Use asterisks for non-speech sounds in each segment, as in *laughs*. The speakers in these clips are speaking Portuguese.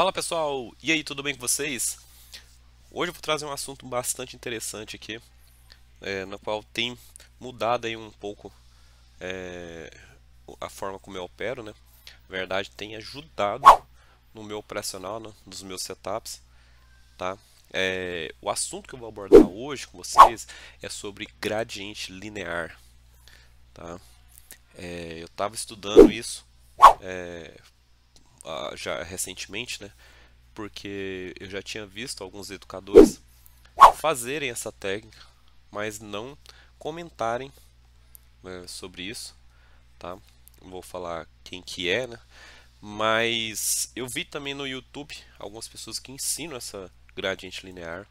Fala pessoal, e aí, tudo bem com vocês? Hoje eu vou trazer um assunto bastante interessante aqui, é, no qual tem mudado aí um pouco é, a forma como eu opero, né? Na verdade, tem ajudado no meu operacional, né? nos meus setups, tá? É, o assunto que eu vou abordar hoje com vocês é sobre gradiente linear, tá? É, eu estava estudando isso é, já recentemente, né? Porque eu já tinha visto alguns educadores fazerem essa técnica, mas não comentarem né, sobre isso, tá? Vou falar quem que é, né? Mas eu vi também no YouTube algumas pessoas que ensinam essa gradiente linear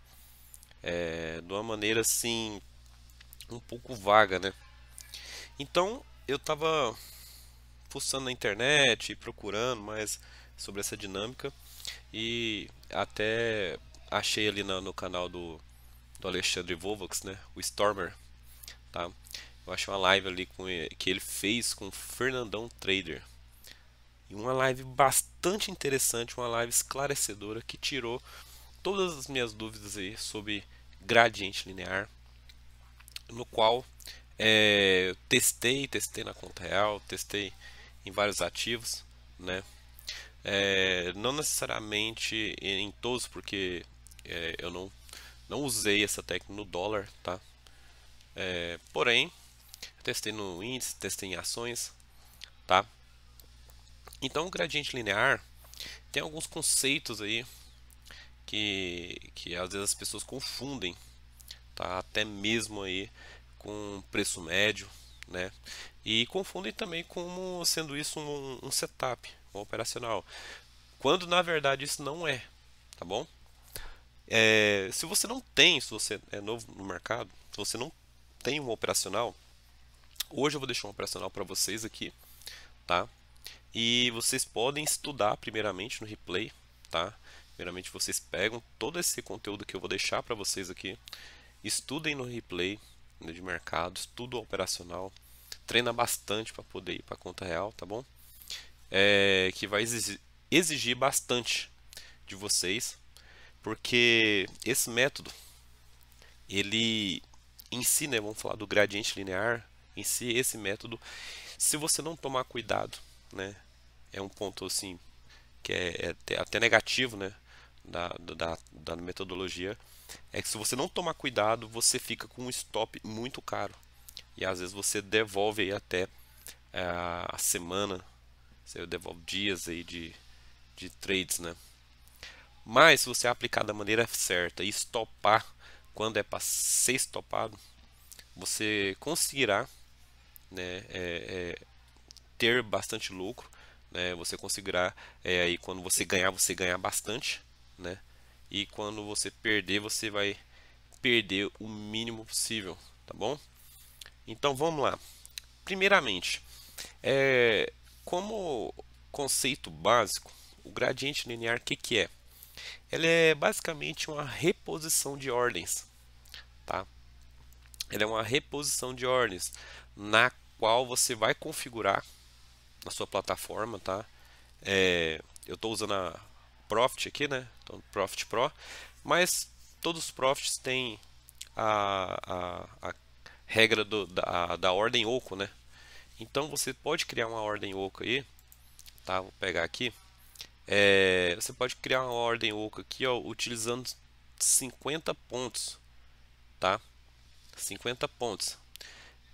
é, de uma maneira assim um pouco vaga, né? Então eu estava fuçando na internet, procurando mais sobre essa dinâmica e até achei ali no, no canal do, do Alexandre Vovox, né, o Stormer, tá? Eu achei uma live ali com que ele fez com o Fernandão Trader. E uma live bastante interessante, uma live esclarecedora que tirou todas as minhas dúvidas aí sobre gradiente linear, no qual é, testei, testei na conta real, testei em vários ativos, né? É, não necessariamente em todos, porque é, eu não, não usei essa técnica no dólar, tá? É, porém, testei no índice, testei em ações, tá? Então, o gradiente linear tem alguns conceitos aí que, que às vezes as pessoas confundem, tá? Até mesmo aí com preço médio, né? E confundem também como sendo isso um, um setup um operacional, quando na verdade isso não é, tá bom? É, se você não tem, se você é novo no mercado, se você não tem um operacional, hoje eu vou deixar um operacional para vocês aqui, tá? E vocês podem estudar primeiramente no replay, tá? Primeiramente vocês pegam todo esse conteúdo que eu vou deixar para vocês aqui, estudem no replay de mercado, estudo operacional, treina bastante para poder ir para a conta real, tá bom? É, que vai exigir bastante de vocês, porque esse método ele em si, né, vamos falar do gradiente linear, em si esse método, se você não tomar cuidado, né, é um ponto assim que é, é até negativo, né, da, da, da metodologia, é que se você não tomar cuidado, você fica com um stop muito caro e às vezes você devolve aí até é, a semana, você devolve dias aí de, de trades, né? Mas se você aplicar da maneira certa e estopar quando é para ser estopado, você conseguirá né, é, é, ter bastante lucro. Né, você conseguirá é, aí quando você ganhar, você ganhar bastante, né? E quando você perder, você vai perder o mínimo possível, tá bom? Então vamos lá. Primeiramente, é, como conceito básico, o gradiente linear o que, que é? ele é basicamente uma reposição de ordens. Tá? é uma reposição de ordens na qual você vai configurar na sua plataforma. Tá? É, eu estou usando a Profit aqui, né? Então, Profit Pro, mas todos os Profits têm a, a, a regra do, da, da ordem oco, né? Então você pode criar uma ordem oco aí, tá? Vou pegar aqui. É, você pode criar uma ordem oco aqui, ó, utilizando 50 pontos, tá? 50 pontos.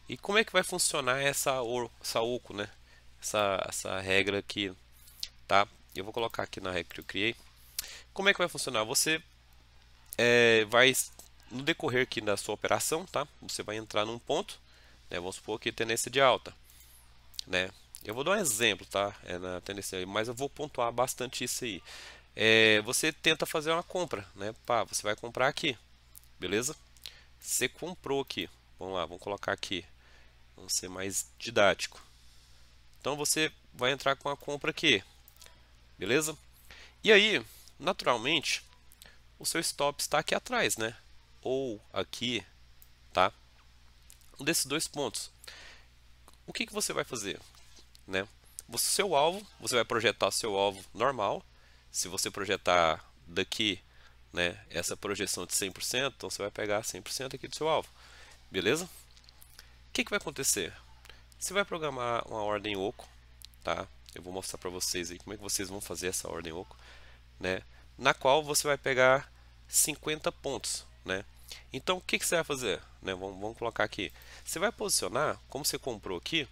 E como é que vai funcionar essa, essa oco, né? Essa, essa regra aqui, tá? Eu vou colocar aqui na regra que eu criei. Como é que vai funcionar? Você é, vai no decorrer aqui da sua operação, tá? Você vai entrar num ponto, né? Vamos supor que tendência de alta, né? Eu vou dar um exemplo, tá? É na tendência, mas eu vou pontuar bastante isso aí. É, você tenta fazer uma compra, né? Pá, você vai comprar aqui, beleza? Você comprou aqui. Vamos lá, vamos colocar aqui. Vamos ser mais didático. Então você vai entrar com a compra aqui, beleza? E aí, naturalmente, o seu stop está aqui atrás, né? ou aqui, tá? Um desses dois pontos. O que, que você vai fazer? Né? O seu alvo, você vai projetar seu alvo normal. Se você projetar daqui né, essa projeção de 100%, então você vai pegar 100% aqui do seu alvo. Beleza? O que, que vai acontecer? Você vai programar uma ordem oco, tá? Eu vou mostrar para vocês aí como é que vocês vão fazer essa ordem oco, né? Na qual você vai pegar 50 pontos, né? Então, o que, que você vai fazer? Né, vamos, vamos, colocar aqui. Você vai posicionar, como você comprou aqui,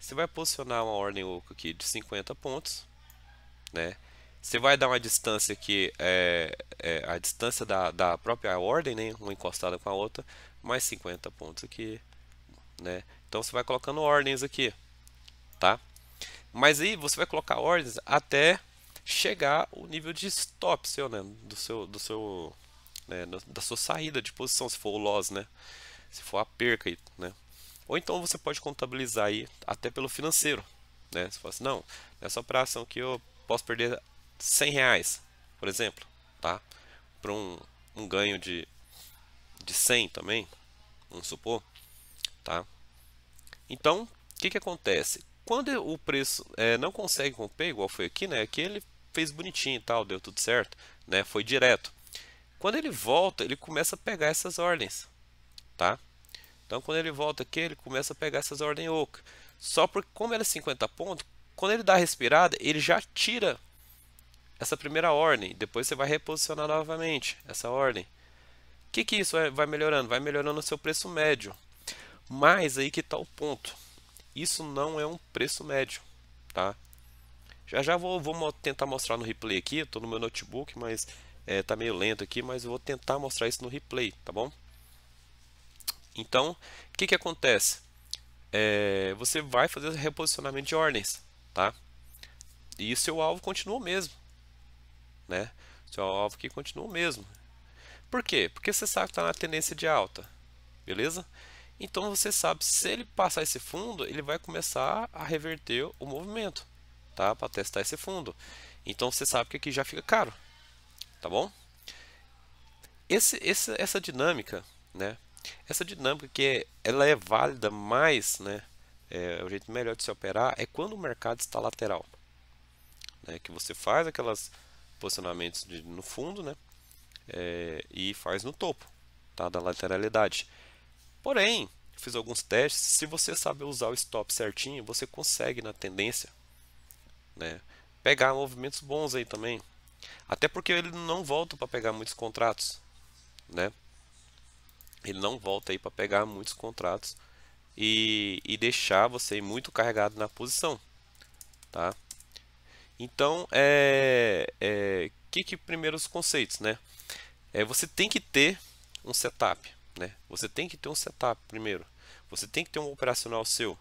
você vai posicionar uma ordem oco aqui de 50 pontos. Né? Você vai dar uma distância aqui, é, é, a distância da, da própria ordem, né, uma encostada com a outra, mais 50 pontos aqui. Né? Então, você vai colocando ordens aqui. Tá? Mas aí você vai colocar ordens até chegar o nível de stop seu, né, do seu, do seu né, da sua saída de posição, se for o loss, né, se for a perca, aí, né. Ou então você pode contabilizar aí até pelo financeiro, né. fosse fala assim, não, nessa é operação aqui eu posso perder 100 reais, por exemplo, tá, para um, um ganho de, de 100 também, vamos supor, tá. Então, o que, que acontece? Quando o preço é, não consegue romper, igual foi aqui, né, aqui ele fez bonitinho e tal, deu tudo certo, né? Foi direto. Quando ele volta, ele começa a pegar essas ordens, tá? Então, quando ele volta aqui, ele começa a pegar essas ordens oca. Só porque, como ela é 50 pontos, quando ele dá a respirada, ele já tira essa primeira ordem. Depois você vai reposicionar novamente essa ordem. O que, que isso vai melhorando? Vai melhorando o seu preço médio. Mas aí que está o ponto. Isso não é um preço médio, tá? Já já vou, vou tentar mostrar no replay aqui, estou no meu notebook, mas é, tá meio lento aqui, mas eu vou tentar mostrar isso no replay, tá bom? Então, o que, que acontece? É, você vai fazer reposicionamento de ordens, tá? E o seu alvo continua o mesmo, né? O seu alvo aqui continua o mesmo. Por quê? Porque você sabe que está na tendência de alta, beleza? Então você sabe se ele passar esse fundo, ele vai começar a reverter o movimento, tá? Para testar esse fundo. Então você sabe que aqui já fica caro, tá bom? Esse, esse, essa dinâmica, né? Essa dinâmica que é, ela é válida mais, né? É, o jeito melhor de se operar é quando o mercado está lateral, né? Que você faz aquelas posicionamentos de, no fundo, né? É, e faz no topo, tá? Da lateralidade. Porém, fiz alguns testes. Se você sabe usar o stop certinho, você consegue na tendência, né? Pegar movimentos bons aí também, até porque ele não volta para pegar muitos contratos, né? Ele não volta aí para pegar muitos contratos e, e deixar você muito carregado na posição, tá? Então, é, é que que primeiro os conceitos, né? É, você tem que ter um setup, né? Você tem que ter um setup primeiro. Você tem que ter um operacional seu.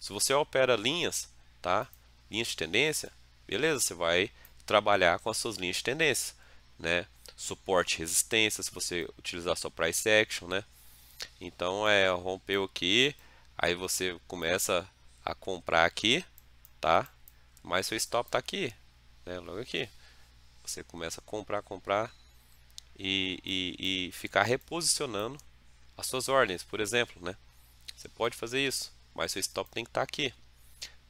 Se você opera linhas, tá? Linhas de tendência, beleza? Você vai trabalhar com as suas linhas de tendência, né? Suporte e resistência, se você utilizar sua price action, né? Então, é, rompeu aqui, aí você começa a comprar aqui, tá? Mas seu stop tá aqui, né? Logo aqui. Você começa a comprar, comprar e, e, e ficar reposicionando as suas ordens, por exemplo, né? Você pode fazer isso, mas seu stop tem que estar tá aqui,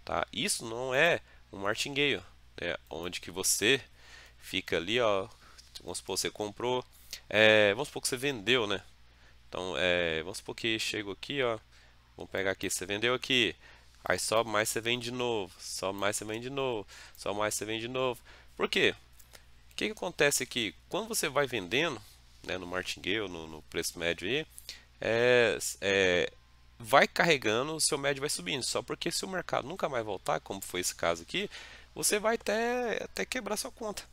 tá? Isso não é um martingale, né, onde que você fica ali, ó, vamos supor, que você comprou, é, vamos supor que você vendeu, né? Então, é, vamos supor que chego aqui, ó, vamos pegar aqui, você vendeu aqui, aí sobe mais, você vende de novo, sobe mais, você vende de novo, sobe mais, você vende de novo. Por quê? O que, que acontece aqui? Quando você vai vendendo, né, no martingale, no, no preço médio aí, é, é, vai carregando, o seu médio vai subindo. Só porque se o mercado nunca mais voltar, como foi esse caso aqui, você vai até, até quebrar sua conta.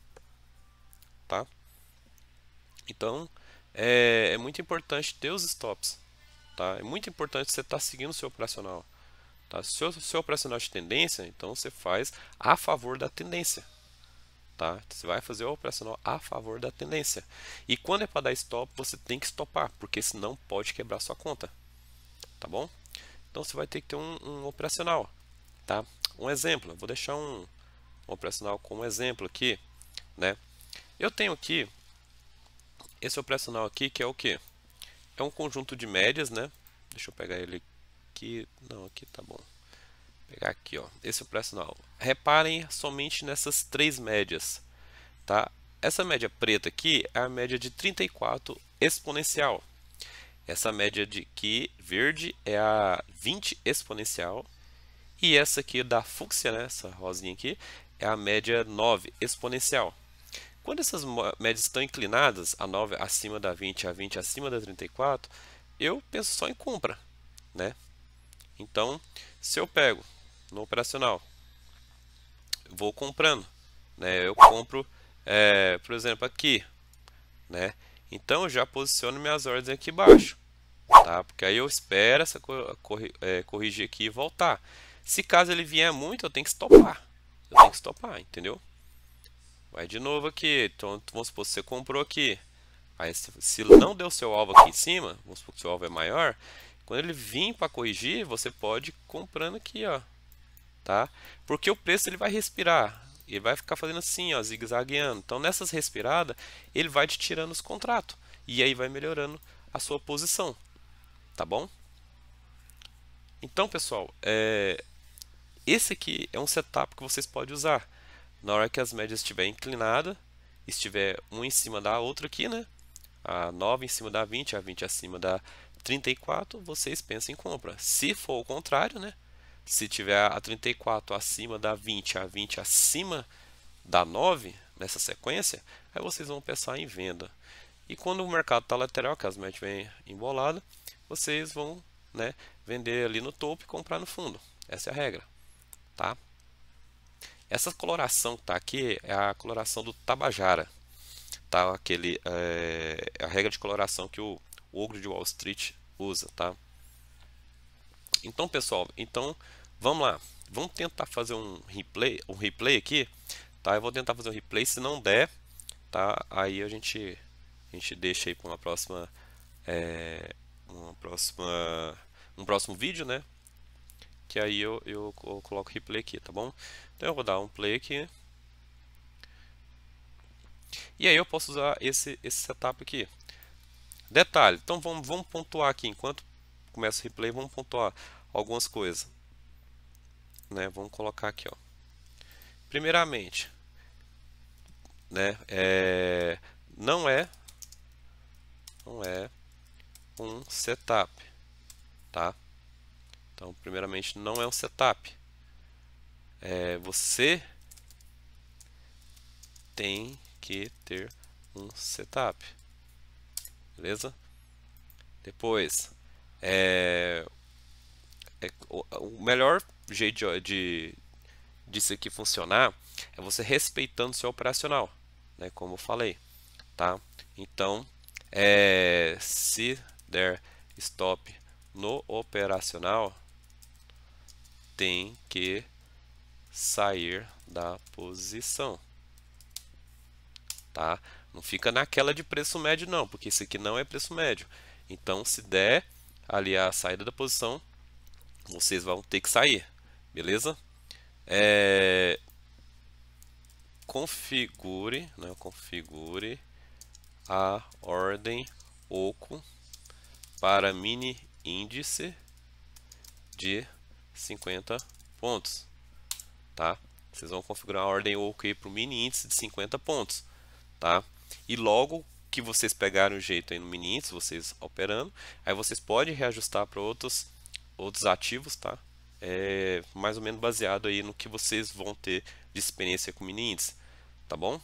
Tá? Então, é, é muito importante ter os stops. Tá? É muito importante você estar tá seguindo o seu operacional. Tá? Se o seu operacional de tendência, então você faz a favor da tendência. Tá? Você vai fazer o operacional a favor da tendência. E quando é para dar stop, você tem que stopar, porque senão pode quebrar sua conta. Tá bom? Então você vai ter que ter um, um operacional. Tá? Um exemplo, vou deixar um, operacional como exemplo aqui, né? Eu tenho aqui esse é operacional aqui que é o que? É um conjunto de médias, né? Deixa eu pegar ele aqui, não, aqui tá bom. Vou pegar aqui, ó, esse é operacional. Reparem somente nessas três médias, tá? Essa média preta aqui é a média de 34 exponencial. Essa média de que verde é a 20 exponencial. E essa aqui da fúcsia, né, essa rosinha aqui, é a média 9 exponencial. Quando essas médias estão inclinadas, a 9 acima da 20, a 20 acima da 34, eu penso só em compra. Né? Então, se eu pego no operacional, vou comprando. Né? Eu compro, é, por exemplo, aqui. Né? Então, eu já posiciono minhas ordens aqui embaixo. Tá? Porque aí eu espero essa cor, cor, é, corrigir aqui e voltar. Se caso ele vier muito, eu tenho que stopar tem que stopar, entendeu? Vai de novo aqui, então vamos supor que você comprou aqui. Aí se não deu seu alvo aqui em cima, vamos supor que seu alvo é maior, quando ele vir para corrigir, você pode ir comprando aqui, ó. Tá? Porque o preço ele vai respirar, ele vai ficar fazendo assim, ó, zigue-zagueando. Então nessas respiradas, ele vai te tirando os contratos e aí vai melhorando a sua posição. Tá bom? Então, pessoal, é, esse aqui é um setup que vocês podem usar. Na hora que as médias estiverem inclinada, estiver uma em cima da outra aqui, né? A 9 em cima da 20, a 20 acima da 34, vocês pensam em compra. Se for o contrário, né? Se tiver a 34 acima da 20, a 20 acima da 9 nessa sequência, aí vocês vão pensar em venda. E quando o mercado está lateral, que as médias vêm emboladas, vocês vão né, vender ali no topo e comprar no fundo. Essa é a regra. Tá? Essa coloração que está aqui é a coloração do Tabajara. Tá? Aquele, eh, é, a regra de coloração que o, o ogro de Wall Street usa. Tá? Então, pessoal, então vamos lá. Vamos tentar fazer um replay, um replay aqui. Tá? Eu vou tentar fazer um replay. Se não der, tá? aí a gente, a gente deixa aí para uma próxima... É, uma próxima um próximo vídeo, né? que aí eu, eu, eu coloco replay aqui, tá bom? Então eu vou dar um play aqui. E aí eu posso usar esse, esse setup aqui. Detalhe, então vamos, vamos pontuar aqui, enquanto começa o replay, vamos pontuar algumas coisas. Né? Vamos colocar aqui, ó. Primeiramente, né, é, não é não é um setup, tá? Então, primeiramente, não é um setup. É, você tem que ter um setup. Beleza? Depois, é, é, o, o, melhor jeito de, de disso aqui funcionar é você respeitando seu operacional, né, como eu falei. Tá? Então, é, se der stop no operacional, tem que sair da posição. Tá? Não fica naquela de preço médio, não, porque isso aqui não é preço médio. Então, se der ali a saída da posição, vocês vão ter que sair, beleza? É... Configure, né? configure a ordem OCO para mini índice de 50 pontos, tá? Vocês vão configurar a ordem OK para o mini índice de 50 pontos, tá? E logo que vocês pegarem o jeito aí no mini índice, vocês operando, aí vocês podem reajustar para outros, outros ativos, tá? É mais ou menos baseado aí no que vocês vão ter de experiência com mini índice, tá bom?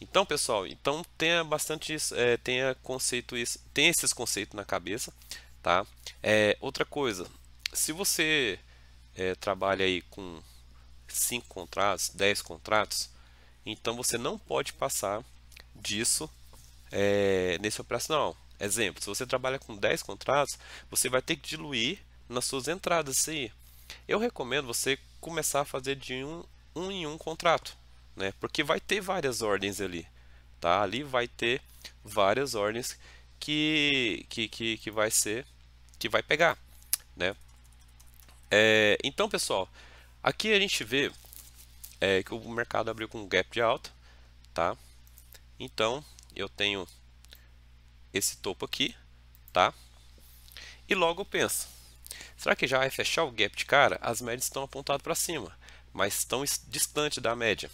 Então, pessoal, então tenha bastante é, tenha conceito isso, tenha esses conceitos na cabeça, tá? É, outra coisa, se você é, trabalha aí com 5 contratos, 10 contratos, então você não pode passar disso é, nesse operacional. Exemplo, se você trabalha com 10 contratos, você vai ter que diluir nas suas entradas Se aí. Eu recomendo você começar a fazer de um, um em um contrato, né? porque vai ter várias ordens ali. Tá? Ali vai ter várias ordens que, que, que, que vai ser, que vai pegar. Né? É, então, pessoal, aqui a gente vê é, que o mercado abriu com um gap de alta, tá? Então, eu tenho esse topo aqui, tá? E logo pensa, será que já vai fechar o gap de cara? As médias estão apontadas para cima, mas estão distante da média.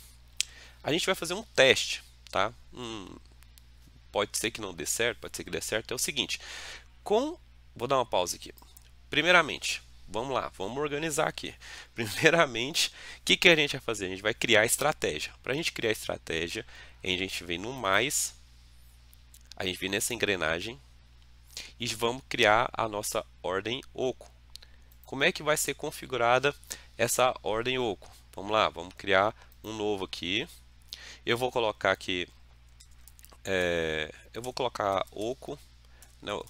A gente vai fazer um teste, tá? Hum, pode ser que não dê certo, pode ser que dê certo. É o seguinte, com... Vou dar uma pausa aqui. Primeiramente, vamos lá, vamos organizar aqui. *laughs* Primeiramente, o que, que a gente vai fazer? A gente vai criar estratégia. Para a gente criar estratégia, a gente vem no mais, a gente vem nessa engrenagem e vamos criar a nossa ordem oco. Como é que vai ser configurada essa ordem oco? Vamos lá, vamos criar um novo aqui. Eu vou colocar aqui, é, eu vou colocar oco, não,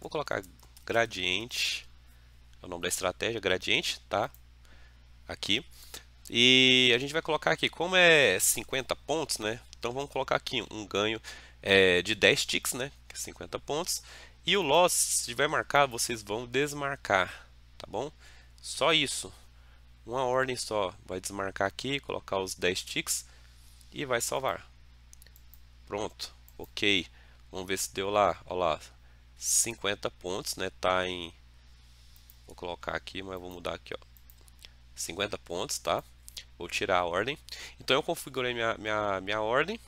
vou colocar gradiente é o nome da estratégia, gradiente, tá? Aqui. E a gente vai colocar aqui, como é 50 pontos, né? Então vamos colocar aqui um ganho é, de 10 ticks, né? 50 é pontos. E o loss, se tiver marcado, vocês vão desmarcar, tá bom? Só isso. Uma ordem só. Vai desmarcar aqui, colocar os 10 ticks e vai salvar. Pronto. Ok. Vamos ver se deu lá. Olha lá. 50 pontos, né? Tá em Vou colocar aqui, mas vou mudar aqui, ó. 50 pontos, tá? Vou tirar a ordem. Então eu configurei minha, minha, minha ordem.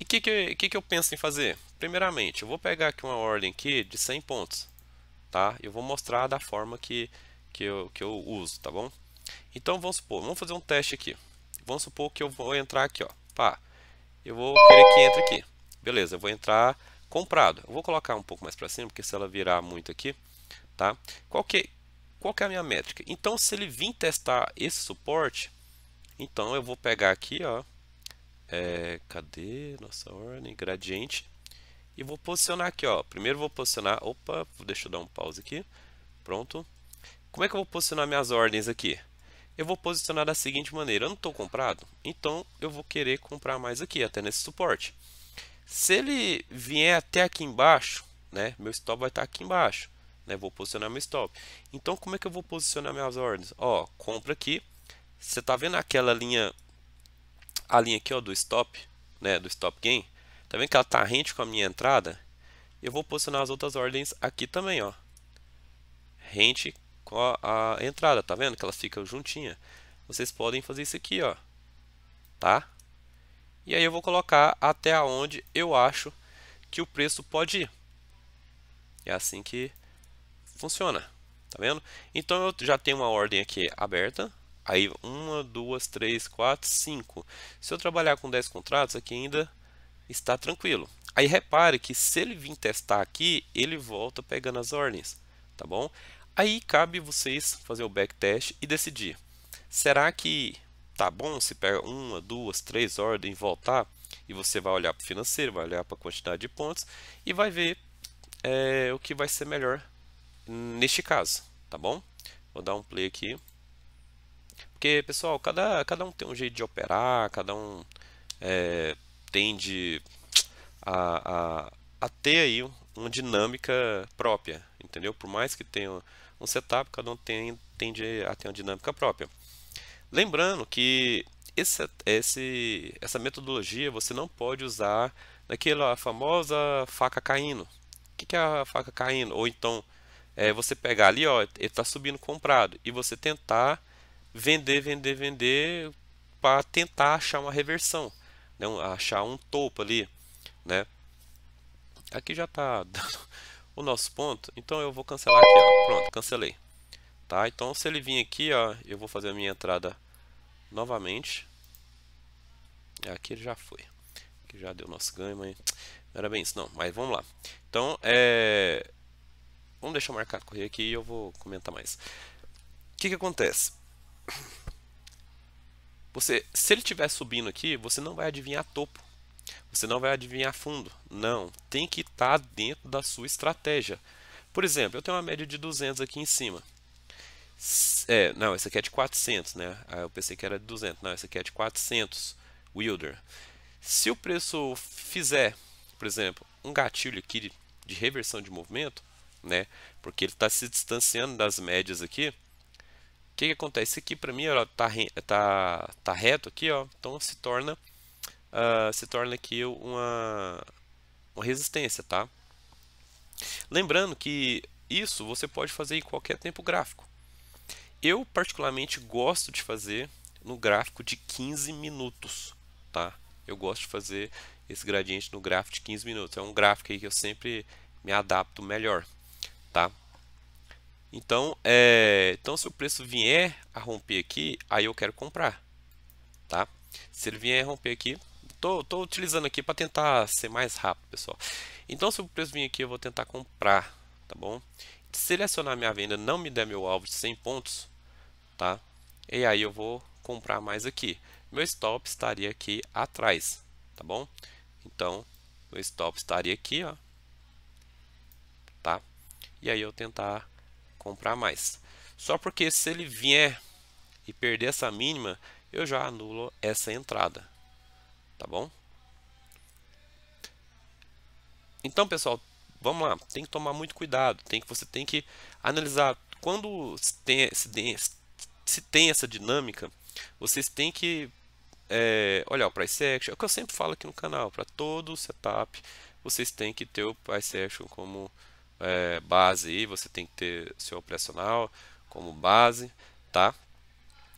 E o que que, que que eu penso em fazer? Primeiramente, eu vou pegar aqui uma ordem aqui de 100 pontos, tá? Eu vou mostrar da forma que, que, eu, que eu uso, tá bom? Então vamos supor, vamos fazer um teste aqui. Vamos supor que eu vou entrar aqui, ó. Pá, eu vou querer que entre aqui. Beleza, eu vou entrar comprado. Eu vou colocar um pouco mais para cima, porque se ela virar muito aqui, tá? Qual que, qual é a minha métrica? Então, se ele vir testar esse suporte, então eu vou pegar aqui, ó, é, cadê nossa ordem, gradiente, e vou posicionar aqui, ó. Primeiro vou posicionar, opa, deixa eu dar um pause aqui, pronto. Como é que eu vou posicionar minhas ordens aqui? Eu vou posicionar da seguinte maneira, eu não estou comprado, então eu vou querer comprar mais aqui, até nesse suporte. Se ele vier até aqui embaixo, né, meu stop vai estar aqui embaixo. Né? Vou posicionar meu stop. Então, como é que eu vou posicionar minhas ordens? Ó, compra aqui. Você tá vendo aquela linha, a linha aqui ó, do stop, né, do stop gain? Tá vendo que ela tá rente com a minha entrada? Eu vou posicionar as outras ordens aqui também, ó. Rente com a, a entrada, tá vendo que elas ficam juntinha? Vocês podem fazer isso aqui, ó. Tá? E aí eu vou colocar até onde eu acho que o preço pode ir. É assim que funciona, tá vendo? Então eu já tenho uma ordem aqui aberta, aí uma, duas, três, quatro, cinco. Se eu trabalhar com 10 contratos, aqui ainda está tranquilo. Aí repare que se ele vir testar aqui, ele volta pegando as ordens, tá bom? Aí cabe vocês fazer o backtest e decidir. Será que tá bom se pega uma, duas, três ordens e voltar? E você vai olhar para o financeiro, vai olhar para a quantidade de pontos e vai ver é, o que vai ser melhor neste caso, tá bom? Vou dar um play aqui. Porque, pessoal, cada, cada um tem um jeito de operar, cada um é, tende a, a, a, ter aí uma dinâmica própria, entendeu? Por mais que tenha um setup, cada um tem, tende a ter uma dinâmica própria. Lembrando que esse, esse, essa metodologia você não pode usar naquela famosa faca caindo. O que, que é a faca caindo? Ou então é você pegar ali, ó, ele está subindo comprado, e você tentar vender, vender, vender para tentar achar uma reversão, né? achar um topo ali, né? Aqui já está *laughs* dando o nosso ponto, então eu vou cancelar aqui, ó. pronto, cancelei. Tá? Então se ele vir aqui, ó, eu vou fazer a minha entrada novamente. É, aqui ele já foi, aqui já deu nosso ganho, mas não era bem isso não, mas vamos lá. Então, é Vamos deixar marcado correr aqui e eu vou comentar mais. O que, que acontece? Você, se ele estiver subindo aqui, você não vai adivinhar topo. Você não vai adivinhar fundo. Não, tem que estar tá dentro da sua estratégia. Por exemplo, eu tenho uma média de 200 aqui em cima. É, não, esse aqui é de 400, né? Ah, eu pensei que era de 200. Não, esse aqui é de 400, Wilder. Se o preço fizer, por exemplo, um gatilho aqui de, de reversão de movimento, né? Porque ele está se distanciando das médias aqui. O que, que acontece? Isso aqui para mim está tá, tá reto aqui, ó, então se torna, uh, se torna aqui uma, uma resistência, tá? Lembrando que isso você pode fazer em qualquer tempo gráfico. Eu particularmente gosto de fazer no gráfico de 15 minutos, tá? Eu gosto de fazer esse gradiente no gráfico de 15 minutos. É um gráfico que eu sempre me adapto melhor tá? Então, é, então se o preço vier a romper aqui, aí eu quero comprar, tá? Se ele vier a romper aqui, tô, tô utilizando aqui para tentar ser mais rápido, pessoal. Então, se o preço vir aqui, eu vou tentar comprar, tá bom? Selecionar minha venda, não me der meu alvo de 100 pontos, tá? E aí eu vou comprar mais aqui. Meu stop estaria aqui atrás, tá bom? Então, meu stop estaria aqui, ó, e aí eu tentar comprar mais. Só porque se ele vier e perder essa mínima, eu já anulo essa entrada, tá bom? Então, pessoal, vamos lá, tem que tomar muito cuidado, tem que você tem que analisar quando se tem, se tem, se tem essa dinâmica, vocês têm que é, olhar o price action, é o que eu sempre falo aqui no canal, para todo setup, vocês têm que ter o price action como é, base aí, você tem que ter seu operacional como base, tá?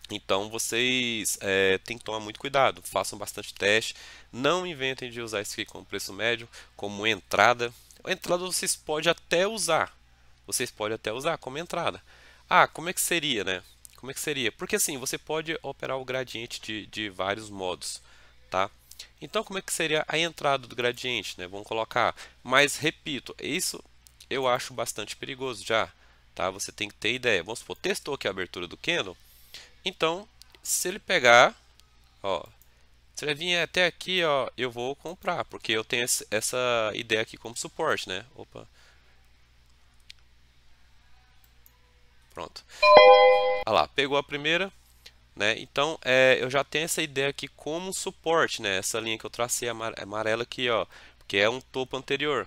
Então vocês é, têm que tomar muito cuidado, façam bastante teste, não inventem de usar isso aqui como preço médio, como entrada. entrada vocês podem até usar, vocês podem até usar como entrada. Ah, como é que seria, né? Como é que seria? Porque assim, você pode operar o gradiente de, de vários modos, tá? Então, como é que seria a entrada do gradiente, né? Vamos colocar, mas repito, isso eu acho bastante perigoso já. Tá? Você tem que ter ideia. Vamos supor, testou aqui a abertura do candle. Então, se ele pegar, ó, se ele vir até aqui, ó, eu vou comprar, porque eu tenho esse, essa ideia aqui como suporte, né? Opa. Pronto. Olha lá, pegou a primeira, né? Então, é, eu já tenho essa ideia aqui como suporte, né? Essa linha que eu tracei amarela aqui, ó, que é um topo anterior.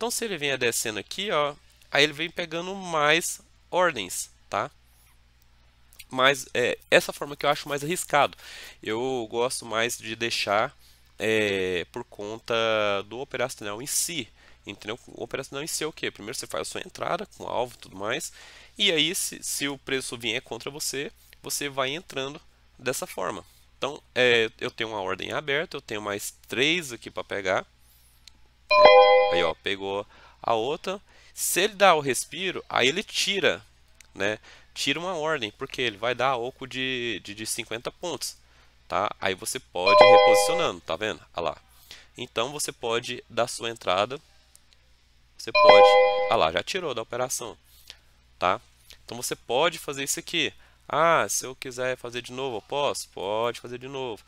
Então, se ele vier descendo aqui, ó, aí ele vem pegando mais ordens, tá? Mas é, essa forma que eu acho mais arriscado. Eu gosto mais de deixar é, por conta do operacional em si. Entendeu? O operacional em si é o que? Primeiro você faz a sua entrada com alvo e tudo mais. E aí, se, se o preço vier contra você, você vai entrando dessa forma. Então, é, eu tenho uma ordem aberta, eu tenho mais três aqui para pegar. Aí, ó, pegou a outra. Se ele dá o respiro, aí ele tira, né? Tira uma ordem, porque ele vai dar oco de, de, de 50 pontos, tá? Aí você pode ir reposicionando, tá vendo? Olha lá. Então, você pode dar sua entrada. Você pode... Olha lá, já tirou da operação, tá? Então, você pode fazer isso aqui. Ah, se eu quiser fazer de novo, eu posso? Pode fazer de novo.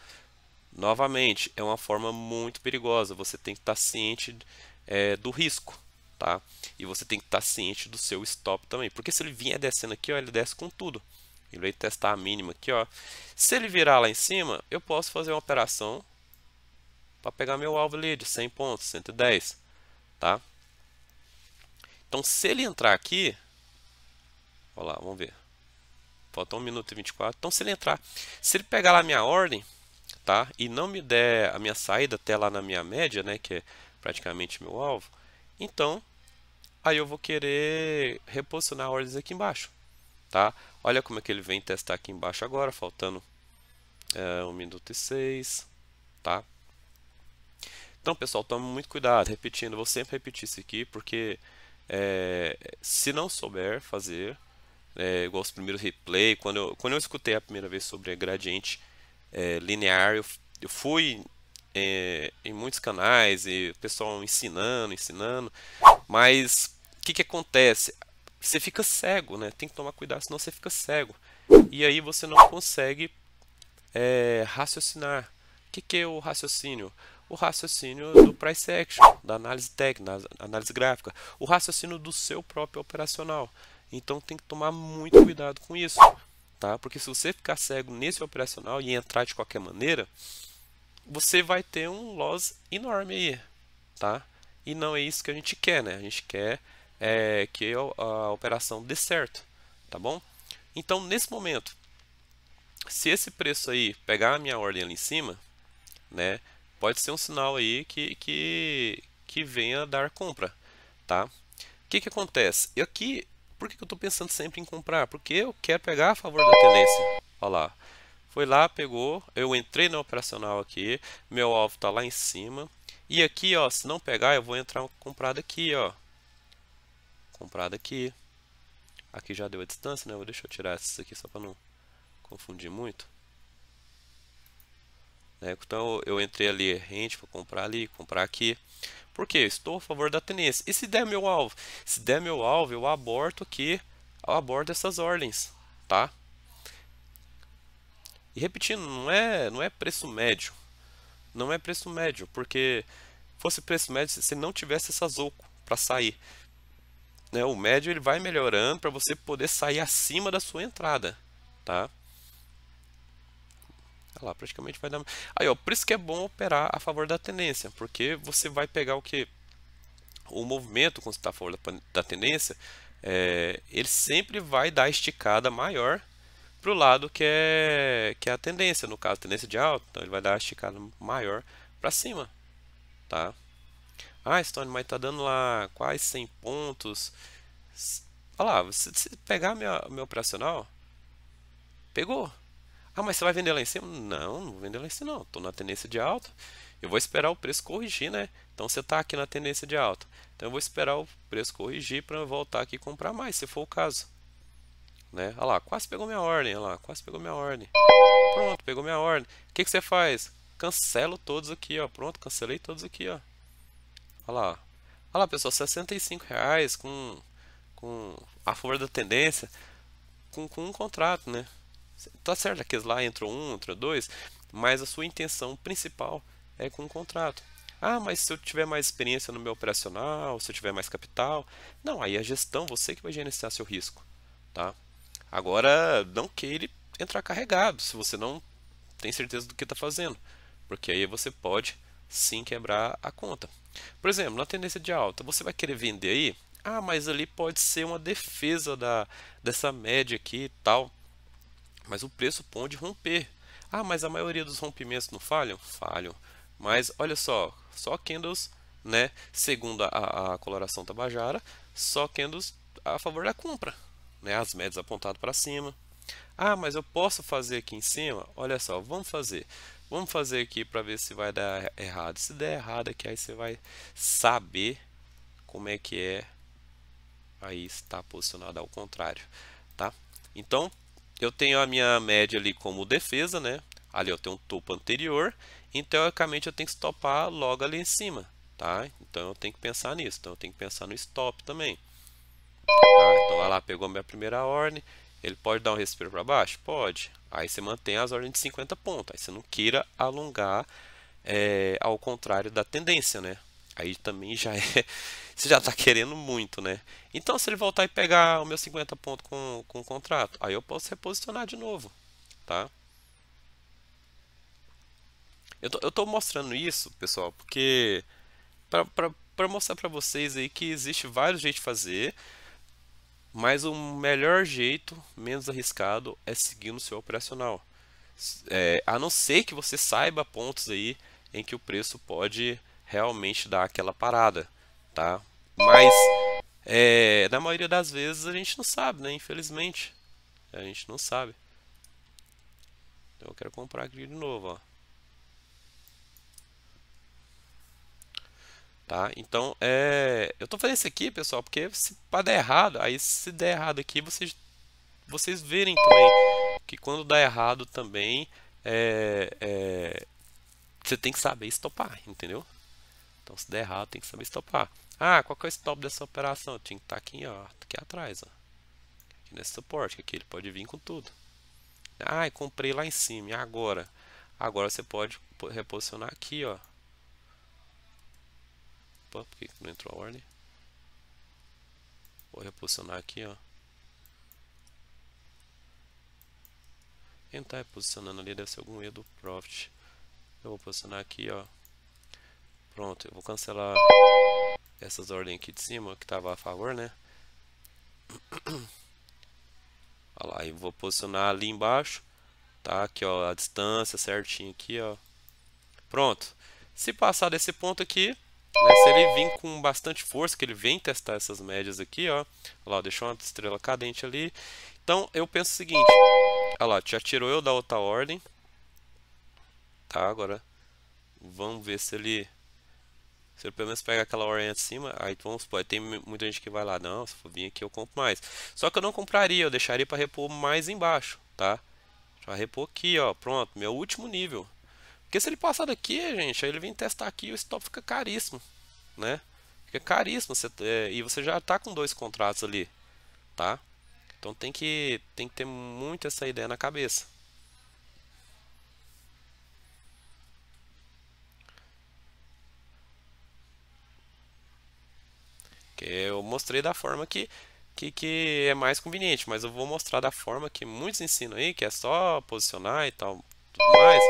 Novamente, é uma forma muito perigosa. Você tem que estar ciente é, do risco, tá? E você tem que estar tá ciente do seu stop também, porque se ele vier descendo aqui, ó, ele desce com tudo. Ele vai testar a mínima aqui, ó. Se ele virar lá em cima, eu posso fazer uma operação para pegar meu alvo ali de 100 pontos, 110, tá? Então, se ele entrar aqui, olha lá, vamos ver. Falta 1 minuto e 24. Então, se ele entrar, se ele pegar lá a minha ordem, tá? E não me der a minha saída até lá na minha média, né, que é praticamente meu alvo, então aí eu vou querer reposicionar ordens aqui embaixo. Tá? Olha como é que ele vem testar aqui embaixo agora, faltando é, 1 minuto e 6. Tá? Então, pessoal, tome muito cuidado, repetindo, vou sempre repetir isso aqui, porque é, se não souber fazer, é, igual os primeiros replay, quando eu, quando eu escutei a primeira vez sobre gradiente é, linear, eu, eu fui é, em muitos canais e o pessoal ensinando, ensinando, mas o que, que acontece? Você fica cego, né? Tem que tomar cuidado, senão você fica cego. E aí você não consegue é, raciocinar. O que, que é o raciocínio? O raciocínio do price action, da análise técnica, análise gráfica, o raciocínio do seu próprio operacional. Então tem que tomar muito cuidado com isso, tá? Porque se você ficar cego nesse operacional e entrar de qualquer maneira, você vai ter um loss enorme aí, tá? E não é isso que a gente quer, né? A gente quer é, que a, a operação dê certo, tá bom? Então, nesse momento, se esse preço aí pegar a minha ordem ali em cima, né, pode ser um sinal aí que, que, que venha dar compra, tá? O que, que acontece? E aqui, por que, que eu estou pensando sempre em comprar? Porque eu quero pegar a favor da tendência. Olha lá, foi lá, pegou, eu entrei no operacional aqui, meu alvo está lá em cima. E aqui, ó, se não pegar, eu vou entrar comprado aqui, ó. Comprado aqui. Aqui já deu a distância, né? Deixa eu tirar isso aqui só para não confundir muito. Né? Então eu entrei ali rente tipo, vou comprar ali, comprar aqui. Porque eu estou a favor da tendência. E se der meu alvo? Se der meu alvo, eu aborto aqui, eu aborto essas ordens, tá? E repetindo, não é, não é preço médio. Não é preço médio, porque fosse preço médio se não tivesse essa zoco para sair. Né? O médio ele vai melhorando para você poder sair acima da sua entrada, tá? lá, praticamente vai dar. Aí, ó, por isso que é bom operar a favor da tendência, porque você vai pegar o que o movimento quando está a favor da, da tendência, é, ele sempre vai dar esticada maior para o lado que é, que é a tendência, no caso, tendência de alta, então ele vai dar a esticada maior para cima, tá? Ah, Stone, mas tá dando lá quase 100 pontos. Olha lá, se, pegar minha, meu operacional, pegou. Ah, mas você vai vender lá em cima? Não, não vou vender lá em cima não, tô na tendência de alta, eu vou esperar o preço corrigir, né? Então você está aqui na tendência de alta, então eu vou esperar o preço corrigir para voltar aqui e comprar mais, se for o caso. Né? Olha lá, quase pegou minha ordem. Olha lá, quase pegou minha ordem. Pronto, pegou minha ordem. O que, que você faz? Cancelo todos aqui, ó. Pronto, cancelei todos aqui, ó. Olha lá. Olha lá, pessoal, 65 reais com, com a favor da tendência com, com um contrato, né? Tá certo aqueles lá entrou um, entrou dois, mas a sua intenção principal é com um contrato. Ah, mas se eu tiver mais experiência no meu operacional, se eu tiver mais capital, não, aí a gestão, você que vai gerenciar seu risco, tá? Agora, não queira entrar carregado, se você não tem certeza do que está fazendo, porque aí você pode sim quebrar a conta. Por exemplo, na tendência de alta, você vai querer vender aí? Ah, mas ali pode ser uma defesa da, dessa média aqui e tal. Mas o preço pode romper. Ah, mas a maioria dos rompimentos não falham? Falham. Mas olha só, só candles, né? Segundo a, a coloração tabajara, só candles a favor da compra né, as médias apontado para cima. Ah, mas eu posso fazer aqui em cima? Olha só, vamos fazer. Vamos fazer aqui para ver se vai dar errado. Se der errado aqui, aí você vai saber como é que é aí está posicionado ao contrário, tá? Então, eu tenho a minha média ali como defesa, né? Ali eu tenho um topo anterior, então teoricamente eu tenho que stopar logo ali em cima, tá? Então eu tenho que pensar nisso, então eu tenho que pensar no stop também. Tá? Então, olha lá, pegou a minha primeira ordem. Ele pode dar um respiro para baixo? Pode. Aí você mantém as ordens de 50 pontos. Aí você não queira alongar é, ao contrário da tendência, né? Aí também já *laughs* é... Você já está querendo muito, né? Então, se ele voltar e pegar o meu 50 pontos com, com o contrato, aí eu posso reposicionar de novo, tá? Eu tô, eu tô mostrando isso, pessoal, porque... para mostrar para vocês aí que existe vários jeitos de fazer mas o melhor jeito, menos arriscado, é seguir no seu operacional. É, a não ser que você saiba pontos aí em que o preço pode realmente dar aquela parada, tá? Mas é, na maioria das vezes a gente não sabe, né? Infelizmente, a gente não sabe. Então eu quero comprar aqui de novo, ó. Tá? Então, é... eu estou fazendo isso aqui, pessoal, porque se der errado, aí se der errado aqui, vocês, vocês verem também que quando dá errado também, é... É... você tem que saber estopar, entendeu? Então, se der errado, tem que saber estopar. Ah, qual que é o stop dessa operação? Eu tinha que estar tá aqui, ó, aqui atrás, ó. Aqui nesse suporte, que aqui ele pode vir com tudo. Ah, comprei lá em cima, e agora? Agora você pode reposicionar aqui, ó. Opa, por que não entrou a ordem? Vou reposicionar aqui, ó. Quem tá reposicionando ali deve ser algum E do Profit. Eu vou posicionar aqui, ó. Pronto, eu vou cancelar essas ordens aqui de cima, que tava a favor, né? *coughs* Olha lá, eu vou posicionar ali embaixo. Tá aqui, ó, a distância certinho aqui, ó. Pronto. Se passar desse ponto aqui, né, se ele vir com bastante força, que ele vem testar essas médias aqui, ó. Olha lá, deixou uma estrela cadente ali. Então, eu penso o seguinte. Olha lá, já tirou eu da outra ordem. Tá, agora vamos ver se ele... Se ele pelo menos pega aquela ordem acima, aí vamos supor, tem muita gente que vai lá, não, se for vir aqui eu compro mais. Só que eu não compraria, eu deixaria para repor mais embaixo, tá? Já repor aqui, ó, pronto, meu último nível. Porque se ele passar daqui, gente, aí ele vem testar aqui e o stop fica caríssimo, né? Fica caríssimo você, é, e você já está com dois contratos ali, tá? Então tem que, tem que ter muito essa ideia na cabeça. Que eu mostrei da forma que, que, que é mais conveniente, mas eu vou mostrar da forma que muitos ensinam aí, que é só posicionar e tal, tudo mais.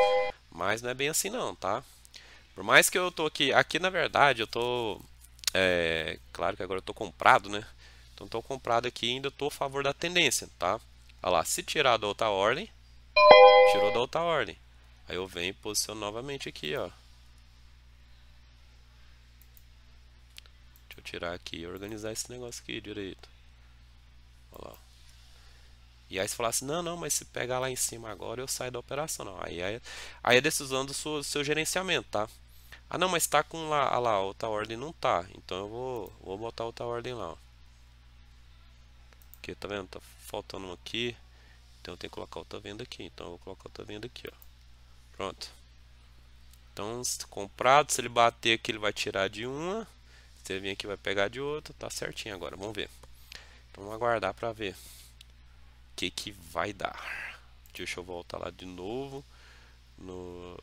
Mas não é bem assim não, tá? Por mais que eu tô aqui, aqui na verdade eu tô, é, claro que agora eu tô comprado, né? Então tô comprado aqui ainda tô a favor da tendência, tá? Olha lá, se tirar da outra ordem, tirou da outra ordem. Aí eu venho e posiciono novamente aqui, ó. Deixa eu tirar aqui e organizar esse negócio aqui direito. Olha lá. E aí se falasse, assim, não, não, mas se pegar lá em cima agora eu saio da operação. Não, aí, aí, aí é decisão do seu, seu gerenciamento, tá? Ah, não, mas tá com lá, ah, lá, outra ordem não tá. Então eu vou, vou botar outra ordem lá, ó. Aqui, tá vendo? Tá faltando um aqui. Então eu tenho que colocar outra venda aqui. Então eu vou colocar outra venda aqui, ó. Pronto. Então, se comprado, se ele bater aqui, ele vai tirar de uma. Se ele vir aqui, vai pegar de outra. Tá certinho agora, vamos ver. Então, vamos aguardar para ver que que vai dar. Deixa eu voltar lá de novo. No...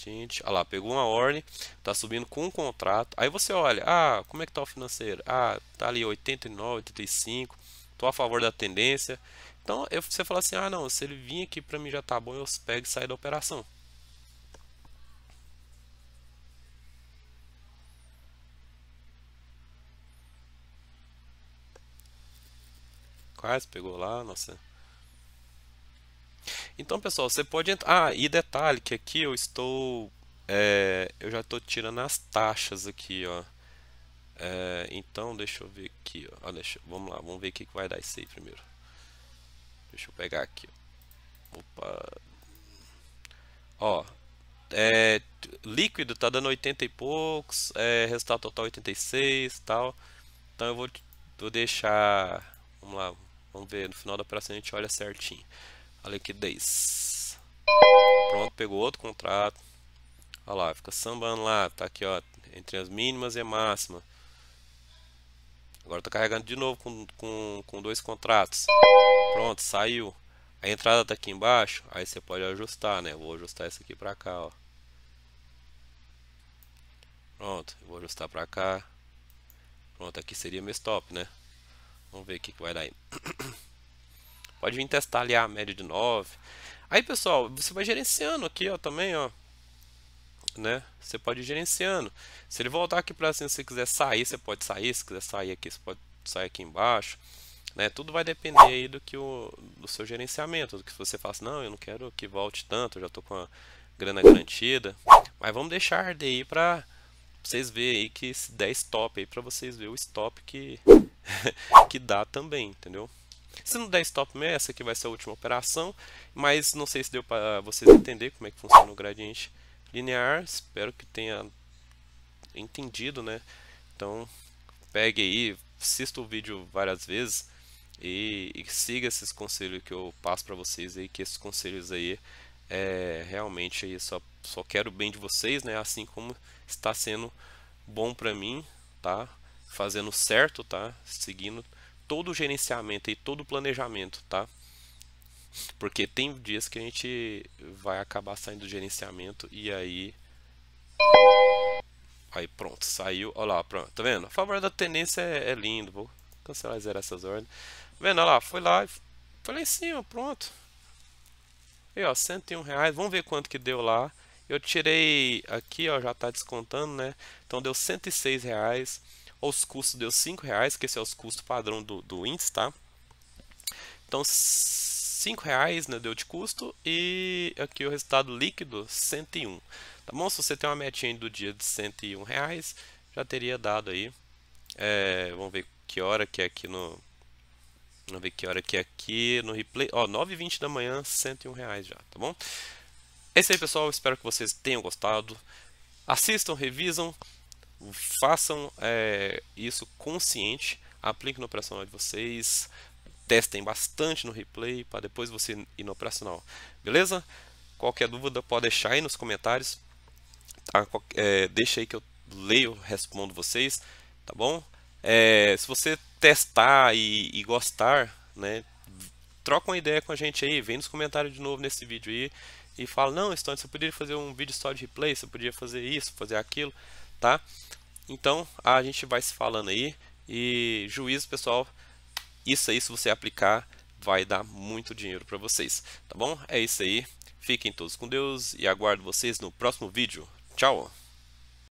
Gente, olha lá, pegou uma ordem, tá subindo com um contrato. Aí você olha, ah, como é que tá o financeiro? Ah, tá ali 89, 85. Tô a favor da tendência. Então, eu, você fala assim, ah, não, se ele vir aqui para mim já tá bom, eu pego e saio da operação. quase pegou lá, nossa. Então, pessoal, você pode entrar. Ah, e detalhe que aqui eu estou. É, eu já estou tirando as taxas aqui, ó. É, então, deixa eu ver aqui, ó. Ah, deixa... Vamos lá, vamos ver o que vai dar isso aí primeiro. Deixa eu pegar aqui. Ó. Opa. Ó. É, líquido tá dando 80 e poucos. É, resultado total 86 tal. Então eu vou, vou deixar. Vamos lá, Vamos ver, no final da operação a gente olha certinho. A liquidez. Pronto, pegou outro contrato. Olha lá, fica sambando lá, tá aqui ó, entre as mínimas e a máxima. Agora tá carregando de novo com, com, com dois contratos. Pronto, saiu. A entrada tá aqui embaixo, aí você pode ajustar, né? Vou ajustar essa aqui pra cá, ó. Pronto, vou ajustar pra cá. Pronto, aqui seria meu stop, né? Vamos ver o que, vai dar aí. *coughs* Pode vir testar ali a média de 9. Aí, pessoal, você vai gerenciando aqui, ó, também, ó. Né? Você pode ir gerenciando. Se ele voltar aqui para cima, se você quiser sair, você pode sair. Se quiser sair aqui, você pode sair aqui embaixo. Né? Tudo vai depender aí do que o do seu gerenciamento, do que você faça. Assim, não, eu não quero que volte tanto, eu já estou com a grana garantida. Mas vamos deixar de aí para vocês verem aí que se der stop aí para vocês verem o stop que *laughs* que dá também, entendeu? Se não der stop meia, essa aqui vai ser a última operação, mas não sei se deu para vocês entender como é que funciona o gradiente linear, espero que tenha entendido, né? Então, pegue aí, assista o vídeo várias vezes e, e siga esses conselhos que eu passo para vocês aí, que esses conselhos aí é realmente aí só só quero o bem de vocês, né? Assim como está sendo bom para mim, tá? fazendo certo, tá? Seguindo todo o gerenciamento e todo o planejamento, tá? Porque tem dias que a gente vai acabar saindo do gerenciamento e aí Aí pronto, saiu. Olha lá, pronto. Tá vendo? A favor da tendência é, é lindo. Vou cancelar e zerar essas ordens. Tá vendo? Olha lá, foi lá. Foi lá em cima, pronto. E ó, 101 reais. Vamos ver quanto que deu lá. Eu tirei aqui, ó, já tá descontando, né? Então deu 106 reais. Os custos deu 5 reais, que esse é os custos padrão do, do índice, tá? Então, 5 reais né, deu de custo e aqui o resultado líquido, 101. Tá bom? Se você tem uma metinha do dia de 101 reais, já teria dado aí. É, vamos ver que hora que é aqui no... Vamos ver que hora que é aqui no replay. Ó, 9h20 da manhã, 101 reais já, tá bom? É isso aí, pessoal. Espero que vocês tenham gostado. Assistam, revisam façam é, isso consciente, apliquem no operacional de vocês, testem bastante no replay para depois você ir no operacional, beleza? Qualquer dúvida pode deixar aí nos comentários, tá? É, deixa aí que eu leio, respondo vocês, tá bom? É, se você testar e, e gostar, né, troca uma ideia com a gente aí, vem nos comentários de novo nesse vídeo aí e fala, não, Stone, você poderia fazer um vídeo só de replay, você poderia fazer isso, fazer aquilo tá? Então, a gente vai se falando aí. E juízo, pessoal, isso aí, se você aplicar, vai dar muito dinheiro para vocês, tá bom? É isso aí. Fiquem todos com Deus e aguardo vocês no próximo vídeo. Tchau!